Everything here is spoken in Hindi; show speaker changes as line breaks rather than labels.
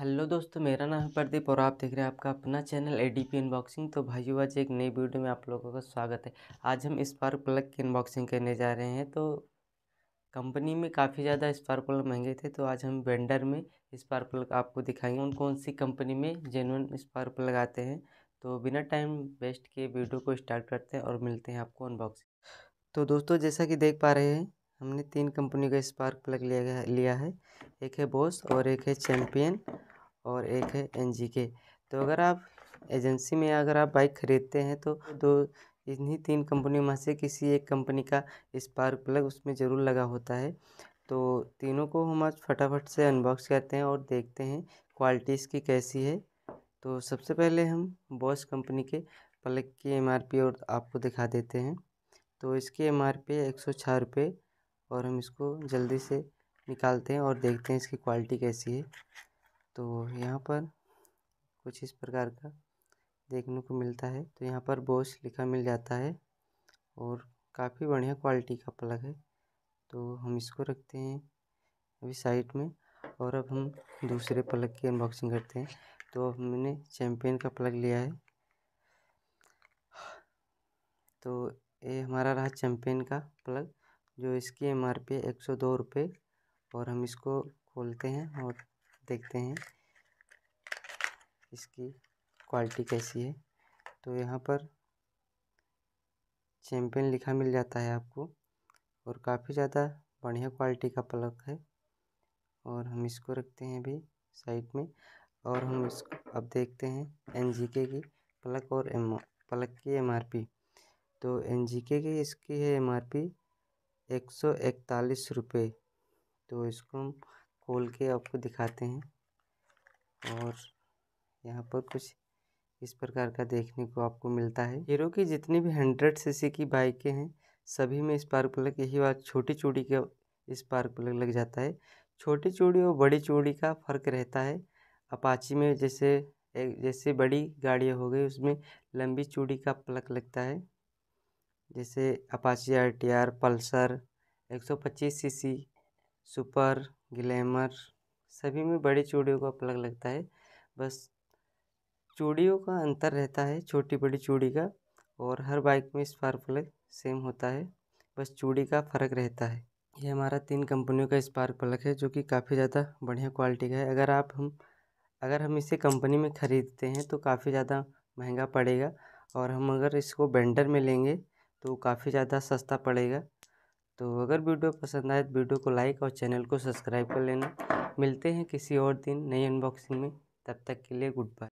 हेलो दोस्तों मेरा नाम है प्रदीप और आप देख रहे हैं आपका अपना channel A D P unboxing तो भाई आज एक नई वीडियो में आप लोगों का स्वागत है आज हम स्पार्क प्लग की अनबॉक्सिंग करने जा रहे हैं तो कंपनी में काफ़ी ज़्यादा स्पार्क प्लग महंगे थे तो आज हम वेंडर में स्पार्क प्लग आपको दिखाएंगे उन कौन सी कंपनी में जेनुअन स्पार्क प्लग आते हैं तो बिना टाइम वेस्ट के वीडियो को स्टार्ट करते हैं और मिलते हैं आपको अनबॉक्सिंग तो दोस्तों जैसा कि देख पा रहे हैं हमने तीन कंपनी का स्पार्क प्लग लिया गया लिया है एक है बोस और एक है चैम्पियन और एक है एन जी के तो अगर आप एजेंसी में अगर आप बाइक ख़रीदते हैं तो दो इन्हीं तीन कंपनियों में से किसी एक कंपनी का स्पार्क प्लग उसमें ज़रूर लगा होता है तो तीनों को हम आज फटाफट से अनबॉक्स करते हैं और देखते हैं क्वालिटी इसकी कैसी है तो सबसे पहले हम बॉस कंपनी के प्लग की एम और आपको दिखा देते हैं तो इसकी एम आर पी एक सौ छः रुपये और हम इसको जल्दी से निकालते हैं और देखते हैं इसकी क्वालिटी कैसी है तो यहाँ पर कुछ इस प्रकार का देखने को मिलता है तो यहाँ पर बोस लिखा मिल जाता है और काफ़ी बढ़िया क्वालिटी का प्लग है तो हम इसको रखते हैं अभी साइड में और अब हम दूसरे प्लग की अनबॉक्सिंग करते हैं तो अब हमने चैम्पियन का प्लग लिया है तो ये हमारा रहा चैम्पियन का प्लग जो इसकी एम आर पी एक सौ दो रुपये और हम इसको खोलते हैं और देखते हैं इसकी क्वालिटी कैसी है तो यहाँ पर चैम्पियन लिखा मिल जाता है आपको और काफ़ी ज़्यादा बढ़िया क्वालिटी का प्लग है और हम इसको रखते हैं अभी साइड में और हम इसको अब देखते हैं एन जी के की प्लग और एम प्लग की एम आर पी तो एन जी के की इसकी है एम आर पी एक सौ इकतालीस रुपये तो इसको हम खोल के आपको दिखाते हैं और यहाँ पर कुछ इस प्रकार का देखने को आपको मिलता है हीरो की जितनी भी हंड्रेड सीसी की बाइकें हैं सभी में स्पार्क प्लग यही बात छोटी चूड़ी का स्पार्क प्लग लग जाता है छोटी चूड़ी और बड़ी चूड़ी का फ़र्क रहता है अपाची में जैसे एक जैसे बड़ी गाड़ियाँ हो गई उसमें लंबी चूड़ी का प्लग लगता है जैसे Apache R T R Pulsar 125 CC super Glamour सभी में बड़ी चूड़ियों का प्लग लगता है बस चूड़ियों का अंतर रहता है छोटी बड़ी चूड़ी का और हर बाइक में स्पार्क प्लग सेम होता है बस चूड़ी का फ़र्क रहता है ये हमारा तीन कंपनियों का स्पार्क प्लग है जो कि काफ़ी ज़्यादा बढ़िया क्वालिटी का है अगर आप हम अगर हम इसे कंपनी में ख़रीदते हैं तो काफ़ी ज़्यादा महंगा पड़ेगा और हम अगर इसको बेंडर में लेंगे तो काफ़ी ज़्यादा सस्ता पड़ेगा तो अगर वीडियो पसंद आए तो वीडियो को लाइक और चैनल को सब्सक्राइब कर लेना मिलते हैं किसी और दिन नई अनबॉक्सिंग में तब तक के लिए गुड बाय